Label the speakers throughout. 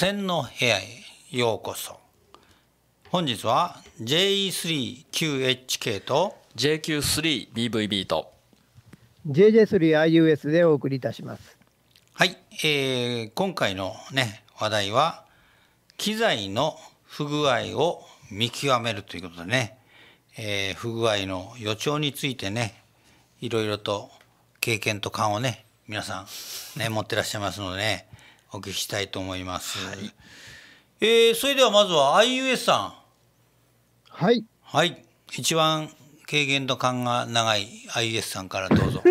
Speaker 1: 線の部屋へようこそ本日は JE3QHK と JQ3BVB と
Speaker 2: JJ3IUS でお送りいたします
Speaker 1: はい、えー、今回のね話題は機材の不具合を見極めるということでね、えー、不具合の予兆についてねいろいろと経験と勘をね皆さんね持ってらっしゃいますので、ね、お聞きしたいと思います。はい、えー、それではまずは IUS さん。はい。はい。一番軽減の感が長い IUS さんからどうぞ。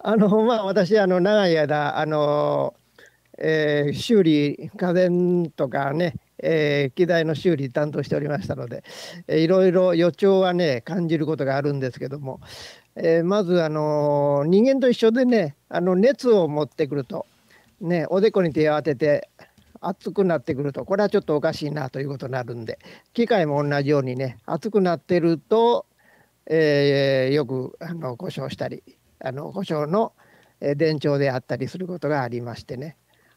Speaker 2: あのまあ私あの長い間あの、えー、修理家電とかね、えー、機材の修理担当しておりましたので、えー、いろいろ予兆はね感じることがあるんですけども、えー、まず、あのー、人間と一緒でねあの熱を持ってくると、ね、おでこに手を当てて熱くなってくるとこれはちょっとおかしいなということになるんで機械も同じようにね熱くなってると、えー、よくあの故障したりあの故障の伝承であったりすることがありましてね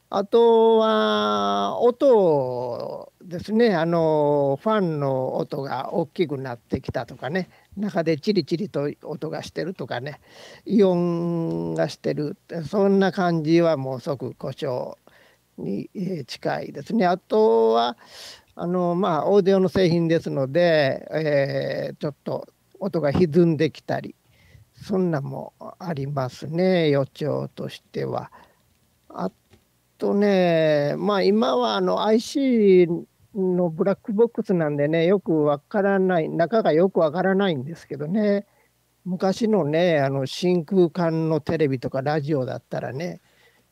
Speaker 2: あとは音ですねあのファンの音が大きくなってきたとかね中でチリチリと音がしてるとかねイオンがしてるそんな感じはもう即故障に近いですね。あとはあのまあオーディオの製品ですので、えー、ちょっと音が歪んできたりそんなもありますね予兆としては。あとねまあ今はあの IC のブラックボックスなんでね、よくわからない、中がよくわからないんですけどね、昔のね、あの真空管のテレビとかラジオだったらね、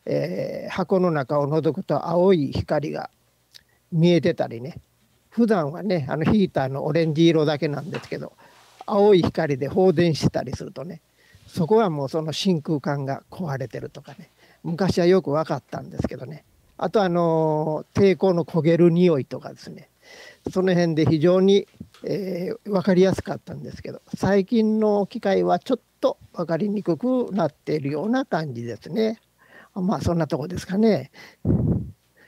Speaker 2: えー、箱の中を覗くと青い光が見えてたりね、普段はね、あのヒーターのオレンジ色だけなんですけど、青い光で放電してたりするとね、そこはもうその真空管が壊れてるとかね、昔はよく分かったんですけどね、あとあの抵抗の焦げる匂いとかですねその辺で非常に、えー、分かりやすかったんですけど最近の機械はちょっと分かりにくくなっているような感じですね。まあそんなとこですかね。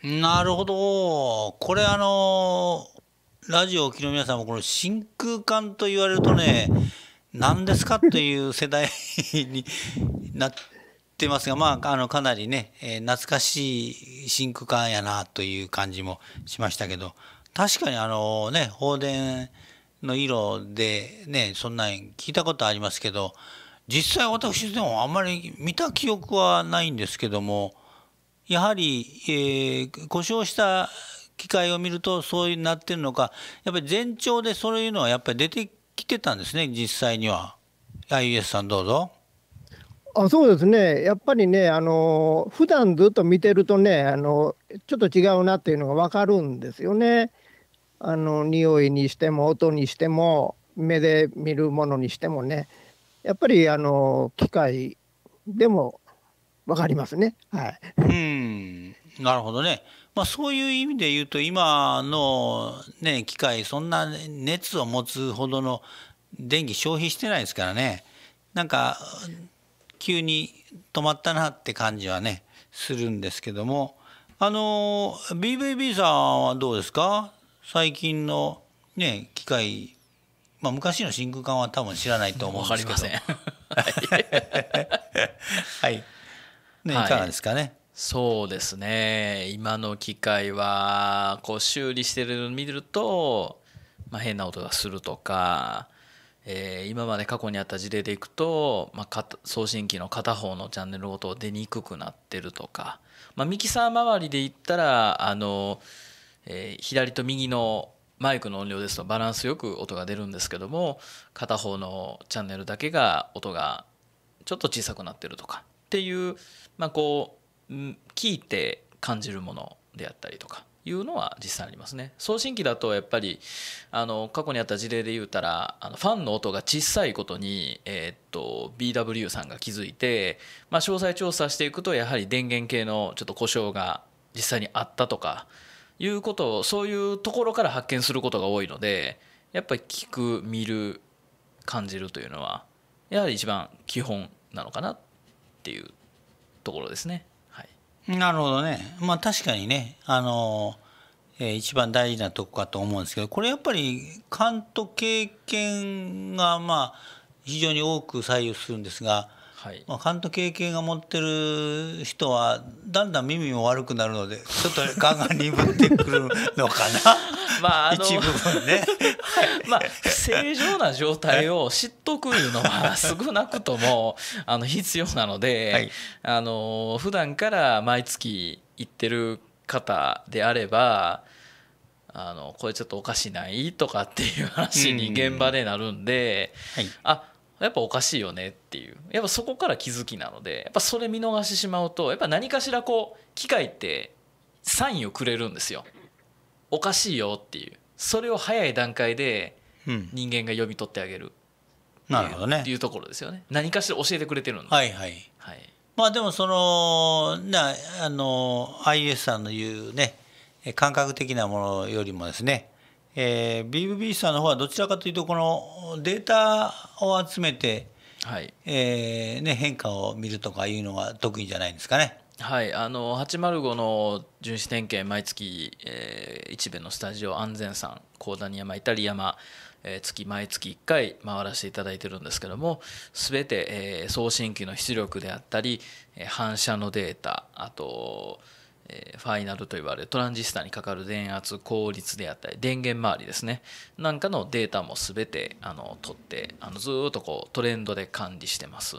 Speaker 1: なるほどこれあのラジオを聴きの皆さんもこの真空管と言われるとね何ですかという世代になっってますが、まあ、あのかなりね、えー、懐かしい真空管やなという感じもしましたけど確かにあのね放電の色でねそんなん聞いたことありますけど実際私でもあんまり見た記憶はないんですけどもやはり、えー、故障した機械を見るとそういうなってるのかやっぱり前兆でそういうのはやっぱり出てきてたんですね実際には。IUS さんどうぞ。
Speaker 2: あそうですね、やっぱりね、あの普段ずっと見てるとねあの、ちょっと違うなっていうのが分かるんですよね。あの匂いにしても音にしても目で見るものにしてもねやっぱりあの機械でも分かりますね。はい、うん
Speaker 1: なるほどね。まあ、そういう意味で言うと今の、ね、機械そんな熱を持つほどの電気消費してないですからね。なんか急に止まったなって感じはねするんですけどもあの BVB さんはどうですか最近のね機械まあ、昔の真空管は多分知らないと思うんですけど。かりません。はい。ね、はい、いかがで
Speaker 3: すかね。そうですね。今の機械はこう修理してるの見ると、まあ、変な音がするとか、えー、今まで過去にあった事例でいくと、まあ、送信機の片方のチャンネルごと出にくくなってるとか、まあ、ミキサー周りで言ったらあの、えー、左と右のマイクの音量ですとバランスよく音が出るんですけども片方のチャンネルだけが音がちょっと小さくなってるとかっていう、まあ、こう聞いて感じるものであったりとかいうのは実際ありますね送信機だとやっぱりあの過去にあった事例で言うたらあのファンの音が小さいことに、えー、っと BW さんが気づいて、まあ、詳細調査していくとやはり電源系のちょっと故障が実際にあったとかいうことをそういうところから発見することが多いのでやっぱり聞く見る感じるというのはやはり一番基本なのかなっていうところですね。なるほどね。まあ確
Speaker 1: かにね、あのえー、一番大事なとこかと思うんですけど、これやっぱり勘と経験がまあ非常に多く左右するんですが、はい、まあ勘と経験が持ってる人はだんだん耳も悪くなるので、ち
Speaker 3: ょっと勘が鈍ってくるのかな。まああの一部分ね まあ正常な状態を知っとくいうのは少なくとも あの必要なので、はい、あの普段から毎月行ってる方であればあのこれちょっとおかしないとかっていう話に現場でなるんで、うん、はい、あやっぱおかしいよねっていうやっぱそこから気づきなのでやっぱそれ見逃してしまうとやっぱ何かしらこう機械ってサインをくれるんですよ。おかしいよっていうそれを早い段階で人間が読み取ってあげるなるほどねっていうところですよね何かしら教えてくれてるんではいはい、はい、
Speaker 1: まあでもそのなあの IS さんの言うね感覚的なものよりもですねえー、BBB さんの方はどちらかというとこのデータを集めて、はいえーね、
Speaker 3: 変化を見るとかいうのが得意じゃないんですかね。はい、あの805の巡視点検毎月、えー、一部のスタジオ安全山高谷山イタリ山、えー、月毎月1回回らせていただいてるんですけども全て、えー、送信機の出力であったり、え反射のデータあとえファイナルと言われるトランジスタにかかる電圧効率であったり電源周りですねなんかのデータも全てあの取ってあのずっとこうトレンドで管理してます、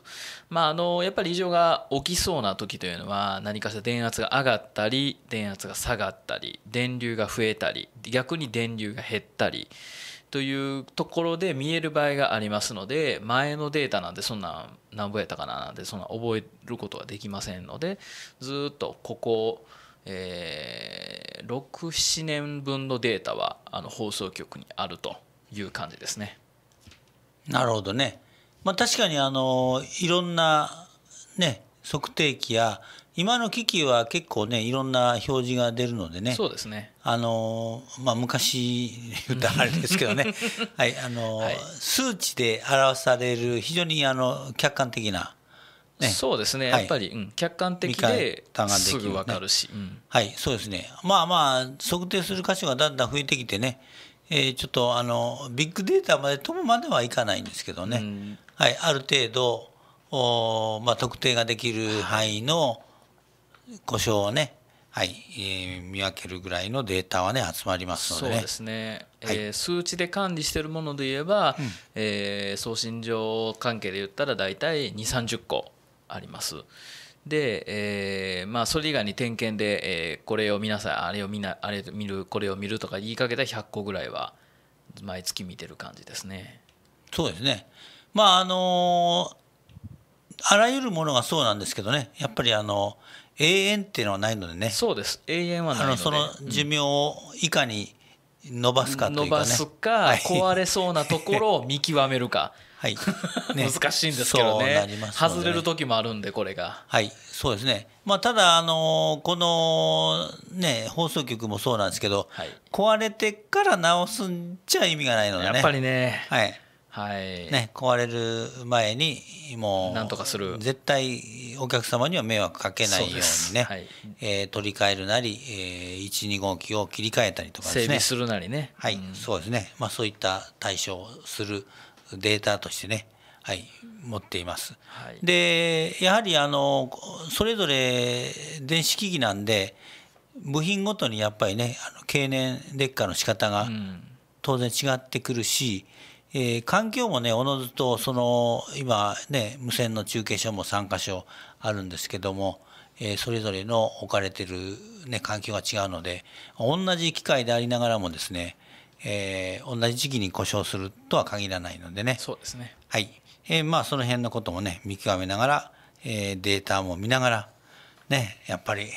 Speaker 3: まあ、あのやっぱり異常が起きそうな時というのは何かしら電圧が上がったり電圧が下がったり電流が増えたり逆に電流が減ったりというところで見える場合がありますので前のデータなんでそんな何ぼやったかななんてそんな覚えることはできませんのでずっとここをえー、67年分のデータはあの放送局にあるという感じですね。なるほどね。まあ、確かにあのいろんな、
Speaker 1: ね、測定器や今の機器は結構ねいろんな表示が出るのでねそうですねあの、まあ、昔言ったあれですけどね、はいあの、はい、数値で表される非常にあの客観的なね。そうですね、はい、やっぱり、うん、
Speaker 3: 客観的ですぐ分かるし、うん、
Speaker 1: はいそうですねまあまあ測定する箇所がだんだん増えてきてね、えー、ちょっとあのビッグデータまで飛ぶまではいかないんですけどね、うん、はい、ある程度お、まあ、特定ができる範囲の故障をね、はい
Speaker 3: えー、見分けるぐらいのデータはね集まりますので、ね、そうですね、はい、え数値で管理しているもので言えば、うん、えー、送信上関係で言ったら大体2 3 0個あります。で、えーまあ、それ以外に点検で、えー、これを見なさいあれを見なあれ見るこれを見るとか言いかけた100個ぐらいは毎月見てる感じですね。そうですねまああの
Speaker 1: あらゆるものがそうなんですけどねやっぱりあの永遠っていうのはないのでねそうです永遠はないのでその寿命をいかに伸ばすかというか、ね、伸ばすか、はい、壊れ
Speaker 3: そうなところを見極めるかはい、ね、難しいんですけどね、ね、外れる時もあるんでこれが
Speaker 1: はいそうですねまあただあのこのね放送局もそうなんですけど、はい、壊れてから直すんじゃ意味がないのでねやっぱりねはいはい、ね、壊れる前にもうなんとかする絶対お客様には迷惑かけないようにね、はい、えー、取り替えるなり、えー、1、2号機を切り替えたりとかですね整備するなりね、はい、うん、そうですね、まあ、そういった対処をするデータとしてね、はい、持っています。はい、でやはりあのそれぞれ電子機器なんで部品ごとにやっぱりねあの経年劣化の仕方が当然違ってくるし、うん、えー、環境もねおのずとその今ね無線の中継所も3箇所あるんですけども。えそれぞれの置かれてる、ね、環境が違うので同じ機械でありながらもですねえー、同じ時期に故障するとは限らないのでねそうですね、はいえーまあ、その辺のこともね見極めながら、えー、データも見ながら、ね、やっぱり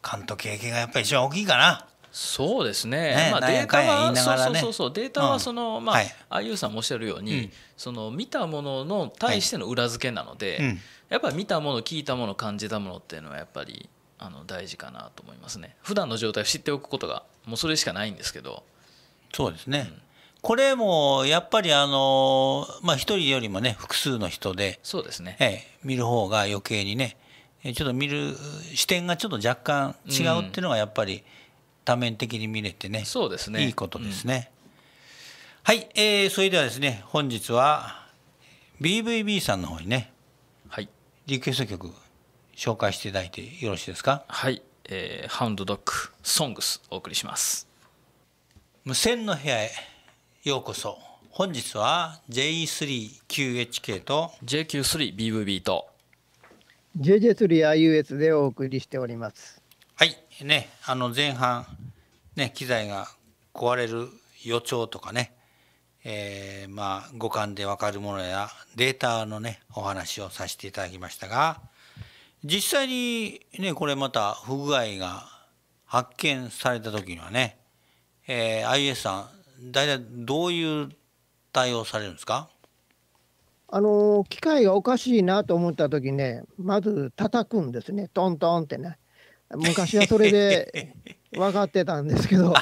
Speaker 1: 勘と経験が
Speaker 3: やっぱり一番大きいかな。そうですね。ねまあデータは、ね、そうそうそうデータはその、うん、まあ、はい、あゆうさんもおっしゃるように、うん、その見たものの対しての裏付けなので、はいうん、やっぱり見たもの聞いたもの感じたものっていうのはやっぱりあの大事かなと思いますね。普段の状態を知っておくことがもうそれしかないんですけど。そうですね、うんこれ
Speaker 1: もやっぱりあのまあ一人よりもね複数の人で
Speaker 3: そうですね、え
Speaker 1: え、見る方が余計にねちょっと見る視点がちょっと若干違うっていうのがやっぱり多面的に見れてね、うん、そうですねいいことですね、うん、はい、えー、それではですね本日は BVB さんの方にね、はい、リクエスト曲紹介していただいてよろしいですかはい、えハウンドドッグソングスお送りします無線の部屋へようこそ本日は JE3QHK と JQ3BVB と
Speaker 2: JJ3IUS でお送りしております
Speaker 1: はいねあの前半ね機材が壊れる予兆とかねえー、まあ五感でわかるものやデータのねお話をさせていただきましたが実際にねこれまた不具合が発見された時にはねえー、IS さん大体どういう対応されるんですか
Speaker 2: あの機械がおかしいなと思った時ねまず叩くんですねトントンってね昔はそれで 分かってたんですけど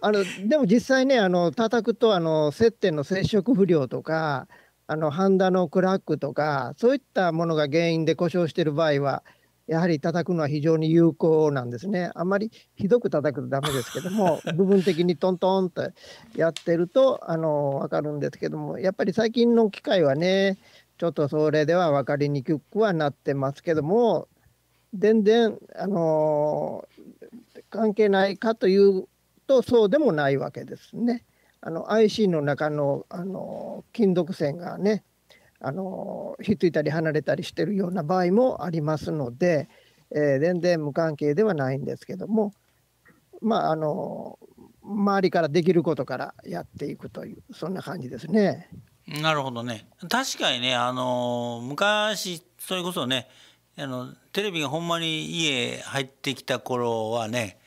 Speaker 2: あのでも実際ねあの叩くとあの接点の接触不良とかあのハンダのクラックとかそういったものが原因で故障してる場合はやはり叩くのは非常に有効なんですね。あんまりひどく叩くとダメですけども、部分的にトントンとやってると、あの、わかるんですけども、やっぱり最近の機械はね、ちょっとそれでは分かりにくくはなってますけども、全然、あの関係ないかというと、そうでもないわけですね。あの IC の中のあの金属線がねあのひっついたり離れたりしてるような場合もありますので、えー、全然無関係ではないんですけども、まあ、あの周りからできることからやっていくというそんな感じですね。
Speaker 1: なるほどね確かにねあの昔それこそねあのテレビがほんまに家入ってきた頃はね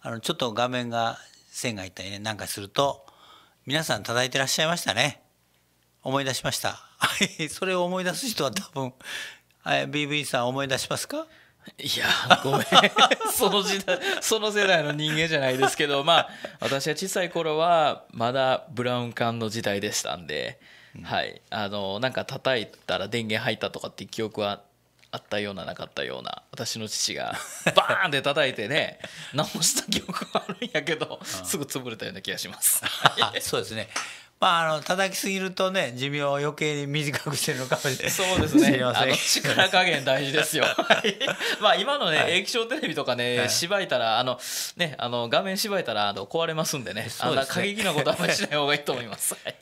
Speaker 1: あのちょっと画面が線がいったりねなんかすると皆さん叩いてらっしゃいましたね。思い出しました それを思い出す人は多分
Speaker 3: BB さん思い出しますかいやごめん その時代その世代の人間じゃないですけどまあ私は小さい頃はまだブラウン管の時代でしたんで、はいあのなんか叩いたら電源入ったとかって記憶はあったようななかったような私の父が バーンって叩いてね直した記憶はあるんやけどすぐ潰れたような気がしますそうですね
Speaker 1: まああの叩きすぎるとね寿命を余計に短くしてるのかもしれないそうですねあの
Speaker 3: 力加減大事ですよ まあ今のね、はい、液晶テレビとかね、はい、しばいたらあのねあの画面しばいたらあの壊れますんでねでねあんな過激なことはあんまりしない方がいいと思います。はい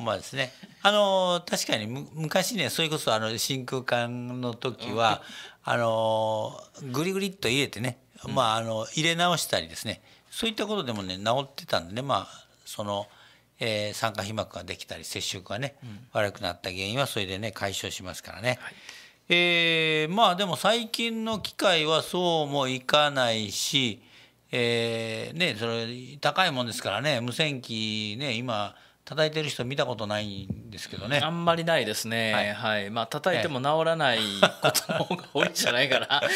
Speaker 3: まですね。
Speaker 1: あの確かにむ昔ねそれこそあの真空管の時は、あのグリグリっと入れてね、まああの入れ直したりですねそういったことでもね治ってたんでねまあそのえー、酸化皮膜ができたり接触がね、うん、悪くなった原因はそれでね解消しますからね。はい、えー、まあでも最近の機械はそうもいかないし、えー、ねそれ高いもんですからね無線機ね今叩いて
Speaker 3: る人見たことないんですけどね。あんまりないですね。はい、はい、まあ叩いても治らないことの方が多いんじゃないかな。はい、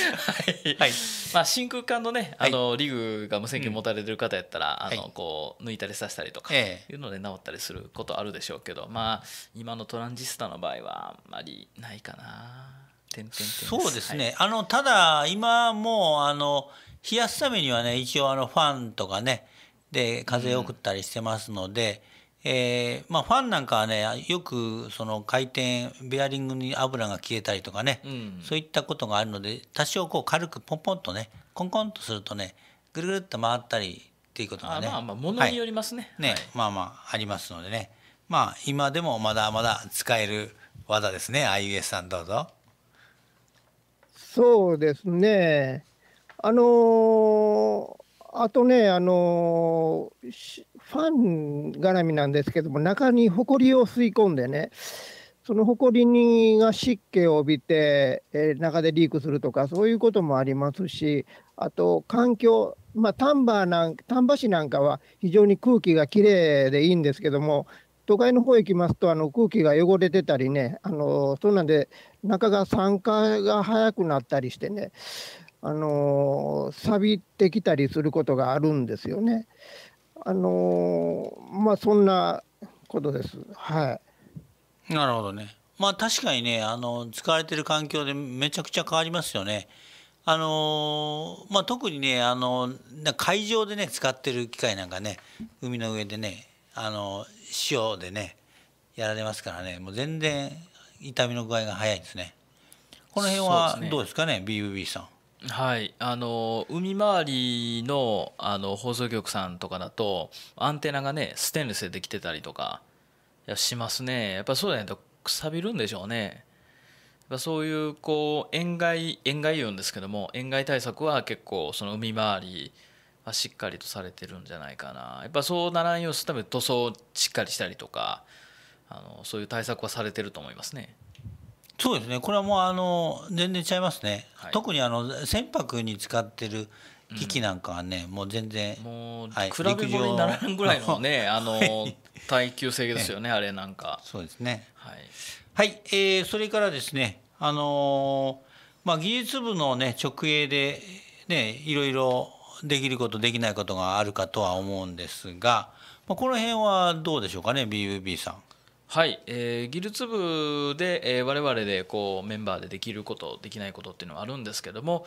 Speaker 3: まあ真空管のね、あの、リグが無線機持たれてる方やったら、あのこう抜いたり刺したりとかいうので治ったりすることあるでしょうけど、まあ今のトランジスタの場合はあんまりないかな。点点点そうですね。
Speaker 1: あのただ今もうあの冷やすためにはね、一応あのファンとかねで風を送ったりしてますので。うんえーまあ、ファンなんかはねよくその回転ベアリングに油が消えたりとかね、うん、そういったことがあるので多少こう軽くポンポンとねコンコンとするとねぐるぐるっと回ったりっていうことがねまあまあものによりますねはい、ね、はい、まあまあありますのでねまあ今でもまだまだ使える技ですね IUS さんどうぞ。
Speaker 2: そうですねあのーあとね、あのー、ファン絡みなんですけども、中にほこりを吸い込んでね、そのほこりにが湿気を帯びて、えー、中でリークするとか、そういうこともありますし、あと環境、まあ、丹波なん丹波市なんかは非常に空気がきれいでいいんですけども、都会の方へ行きますとあの空気が汚れてたりね、あのそうなんで中が酸化が早くなったりしてね、あの錆びてきたりすることがあるんですよね。あのまあそんなことです。は
Speaker 1: い。なるほどね。まあ確かにねあの使われてる環境でめちゃくちゃ変わりますよね。あのまあ、特にねあの海上でね使ってる機械なんかね海の上でねあの塩でねやられますからねもう全然痛みの具合が早いですねこの辺はど
Speaker 3: うですかねね BBB さんはいあの海回りのあの放送局さんとかだとアンテナがねステンレスでできてたりとかやしますねやっぱそうじゃないとくさびるんでしょうねやっぱそういうこう塩害塩害言うんですけども塩害対策は結構その海回りはしっかりとされてるんじゃないかなやっぱそうならんようにするために塗装をしっかりしたりとかあのそういう対策はされてると思いますね。そうですねこれはもうあの
Speaker 1: 全然違いますね、はい、特にあの船舶に使ってる機器なんかはね、うん、もう全然もう、はい、比べ物にならんぐらいのねあの 耐久性ですよねね、あれなんかそうですねはい、はい、えー、それからですねあのー、まあ、技術部のね直営でねいろいろできることできないことがあるかとは思うんですが、まあ、この辺はどうでしょうかね BUB さん
Speaker 3: はい、えー、技術部で、えー、我々でこうメンバーでできることできないことっていうのはあるんですけども、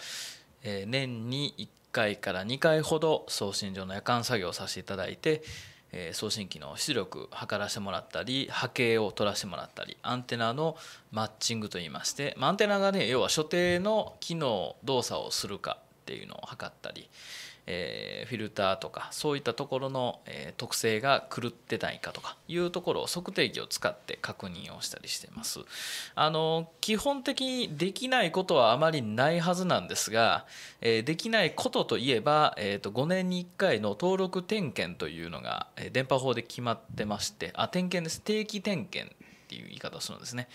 Speaker 3: えー、年に1回から2回ほど送信所の夜間作業をさせていただいて、えー、送信機の出力測らせてもらったり波形を取らせてもらったりアンテナのマッチングといいまして、まあ、アンテナがね要は所定の機能動作をするかっていうのを測ったり。えー、フィルターとかそういったところの、えー、特性が狂ってないかとかいうところを測定器を使って確認をしたりしていますあの基本的にできないことはあまりないはずなんですが、えー、できないことといえば、えーと、と5年に1回の登録点検というのが電波法で決まってましてあ点検です定期点検っていう言い方をするんですね、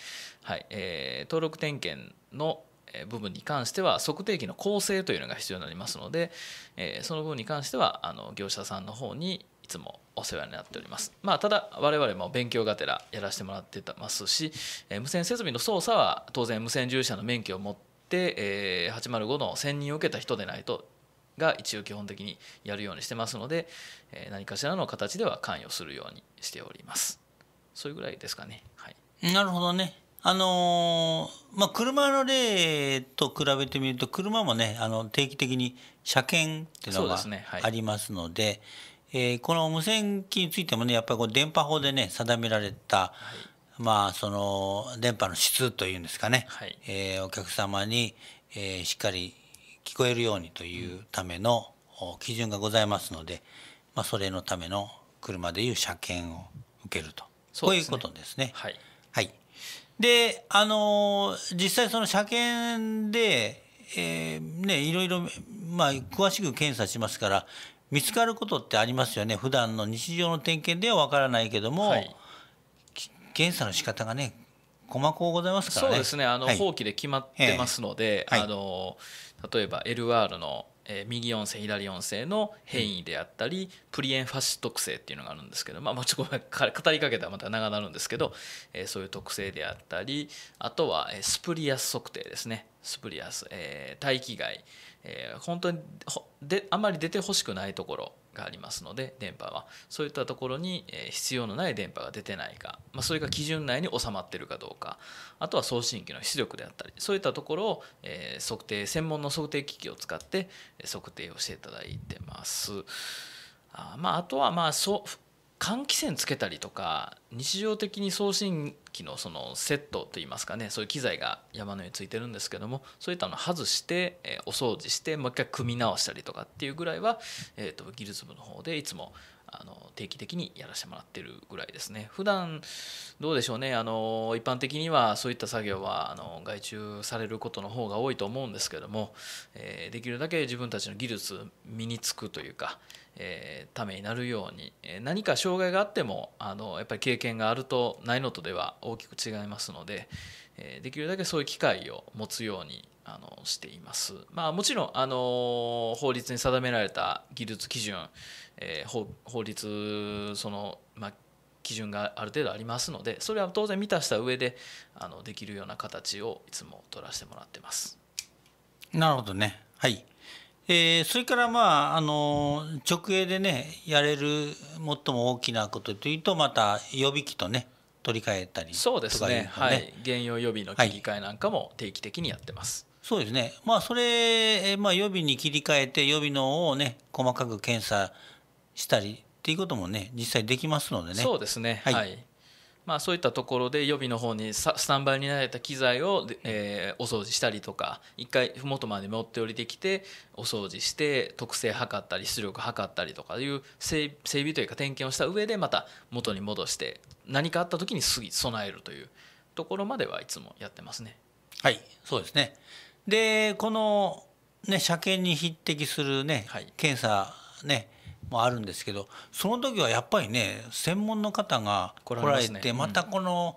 Speaker 3: はいえー、登録点検の部分に関しては測定器の構成というのが必要になりますのでその部分に関してはあの業者さんの方にいつもお世話になっております、まあ、ただ我々も勉強がてらやらせてもらってますし無線設備の操作は当然無線従事者の免許を持って805の専任を受けた人でないとが一応基本的にやるようにしてますので何かしらの形では関与するようにしております。そういうぐらいですかね。は
Speaker 1: い、なるほどね。あのー、まあ、車の例と比べてみると車もねあの定期的に車検っていうのがありますので、ねはい、えー、この無線機についてもねやっぱりこう電波法でね定められた、はい、まあ、その電波の質というんですかね、はい、えー、お客様に、えしっかり聞こえるようにというための基準がございますので、まあ、それのための車でいう車検を受けると、ね、こういうことですね。はいであの実際その車検で、えー、ねいろいろ、まあ、詳しく検査しますから見つかることってありますよね普段の日常の点検ではわからないけども、はい、検査の仕方がね細かくございますからね。そうですねあの、はい、法
Speaker 3: 規で決まってますので、はい、あの例えば LR のえ右音声左音声の変異であったり、プリエンファシ特性っていうのがあるんですけど、まあ、もうちょっと語りかけたらまた長なるんですけど、えそういう特性であったりあとはスプリアス測定ですねスプリアス、え大気外、え本当にであまり出てほしくないところがありますので電波はそういったところに必要のない電波が出てないか、まあ、それが基準内に収まってるかどうかあとは送信機の出力であったりそういったところを測定専門の測定機器を使って測定をしていただいてます。あまあ、あとはまあそ換気扇つけたりとか日常的に送信機のそのセットといいますかねそういう機材が山のようについてるんですけどもそういったの外して、えお掃除してもう一回組み直したりとかっていうぐらいは、えーと、と技術部の方でいつもあの定期的にやらせてもらってるぐらいですね普段どうでしょうねあの一般的にはそういった作業はあの外注されることの方が多いと思うんですけども、えー、できるだけ自分たちの技術身につくというか、えー、ためになるように、えー、何か障害があってもあのやっぱり経験があるとないのとでは大きく違いますので、えー、できるだけそういう機会を持つようにあのしています。まあ、もちろんあの法律に定められた技術基準、えー、法律その、まあ、基準がある程度ありますのでそれは当然満たした上であのできるような形をいつも取らせてもらってます。
Speaker 1: なるほどねはいえー、それからまああの直営でねやれる最も大きなことというとまた予備機と
Speaker 3: ね取り替えたりそうですね、ね、はい原用予備の切り替えなんかも定期的にやってます、は
Speaker 1: い、そうですねまあそれ、まあ、予備に切り替えて予備のをね細かく検査したりっていうこともね実際できますのでねそうですねはい、はい
Speaker 3: まあ、そういったところで予備の方にスタンバイになられた機材を、えー、お掃除したりとか一回麓まで持って降りてきてお掃除して特性測ったり出力測ったりとかいう整備というか点検をした上でまた元に戻して何かあった時にすぐ備えるというところまではいつもやってますね。はいそうです
Speaker 1: ねでこのね車検に匹敵するね、はい、検査ねもあるんですけどその時はやっぱりね専門の方が来られてまたこの。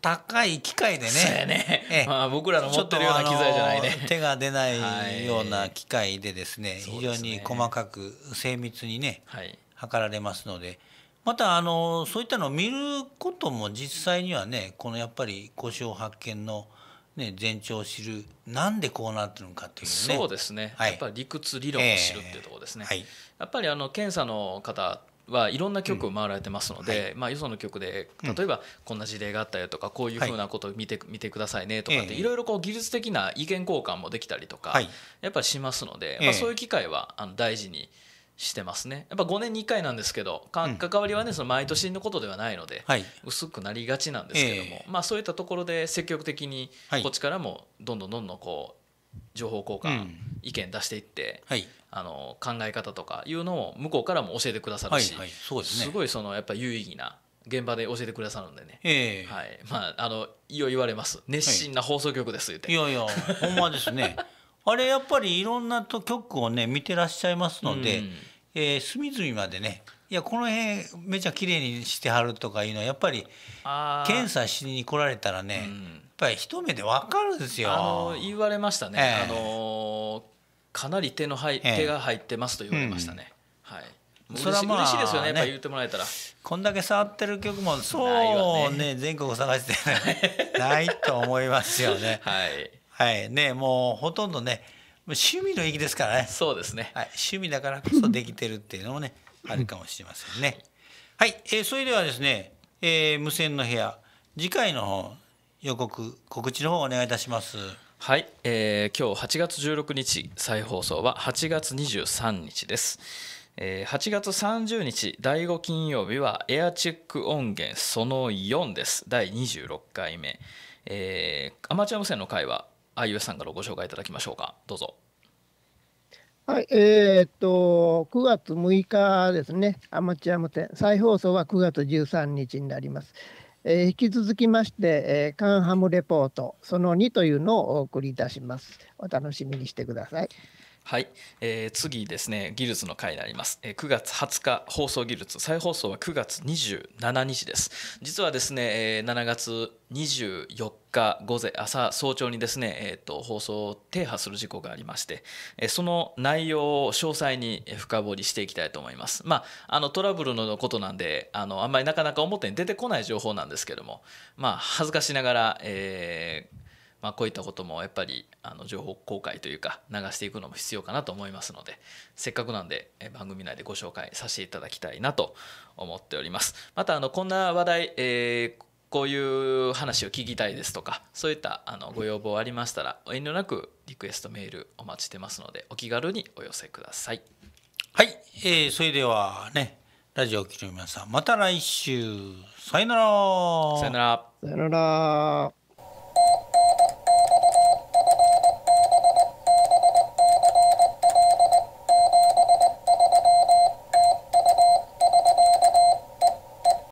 Speaker 1: 高い機械でねね、ええ、まあ、僕らの持ってるような機材じゃないね手が出ないような機械でですね、はい、非常に細かく精密にね、はい、測られますのでまたあのそういったのを見ることも実際にはねこのやっぱり故障発見のね、前兆を知るなんでこうなってるのかっ
Speaker 3: ていうねそうですね、はい、やっぱり理屈理論を知るっていうところですね、えーはい、やっぱりあの検査の方はいろんな局を回られてますので、うんはい、まあ、よその局で例えばこんな事例があったよとか、こういうふうなことを見てはい、見てくださいねとかっていろいろこう技術的な意見交換もできたりとか、やっぱりしますので、まあ、そういう機会はあの大事に。えーしてますねやっぱ5年に1回なんですけど関わりはね、その毎年のことではないので、薄くなりがちなんですけども、まあ、そういったところで積極的にこっちからもどんどんどんどんこう情報交換、意見出していって、あの考え方とかいうのを向こうからも教えてくださるし、すごいそのやっぱ有意義な現場で教えてくださるんでね、えー、はい、まああのいよ言われます熱心な放送局です言って、い、やいや
Speaker 1: ほんまですねあれやっぱりいろんなと局をね見てらっしゃいますので、うえー、隅々までねいやこの辺めちゃ綺麗にしてはるとかいうのはやっぱり検査しに来られたらね、うん、やっぱり一目で分かるんですよ。あの
Speaker 3: 言われましたね、えー、あのかなり手の入、えー、手が入ってますと言われましたね。うん、はいそれはまあ、嬉しいですよね、ね、やっぱ言ってもらえたらこんだけ触ってる曲も
Speaker 1: そうね、ね、全国探して ないと思いますよねはい、はい、ねもうほとんどね趣味の域ですからねそうですね、はい、趣味だからこそできてるっていうのもねあるかもしれませんねはい、えー、それではですね、えー、
Speaker 3: 無線の部屋次回の方予告告知の方お願いいたしますはい、えー、今日8月16日再放送は8月23日ですえ8月30日第5金曜日はエアチェック音源その4です第26回目、えー、アマチュア無線の会はあ u s さんからご紹介いただきましょうか。どうぞ。
Speaker 2: はい、えー、っと、9月6日ですね、アマチュア無線、再放送は9月13日になります。えー、引き続きまして、えー、カンハムレポート、その2というのをお送りいたします。お楽しみにしてください。
Speaker 3: はい、えー、次ですね技術の回になります、えー、9月20日放送技術再放送は9月27日です実はですね、えー、7月24日午前朝早朝にですね、えーと、放送を停波する事故がありまして、えー、その内容を詳細に深掘りしていきたいと思いますまああのトラブルのことなんであのあんまりなかなか表に出てこない情報なんですけどもまあ恥ずかしながら、えーまあ、こういったこともやっぱりあの情報公開というか流していくのも必要かなと思いますのでせっかくなんで番組内でご紹介させていただきたいなと思っておりますまたあのこんな話題、えー、こういう話を聞きたいですとかそういったあのご要望ありましたら遠慮なくリクエストメールお待ちしてますのでお気軽にお寄せくださいはい、
Speaker 1: えー、それではねラジオを聴きの皆さんまた来週さよなら
Speaker 2: さよならさよなら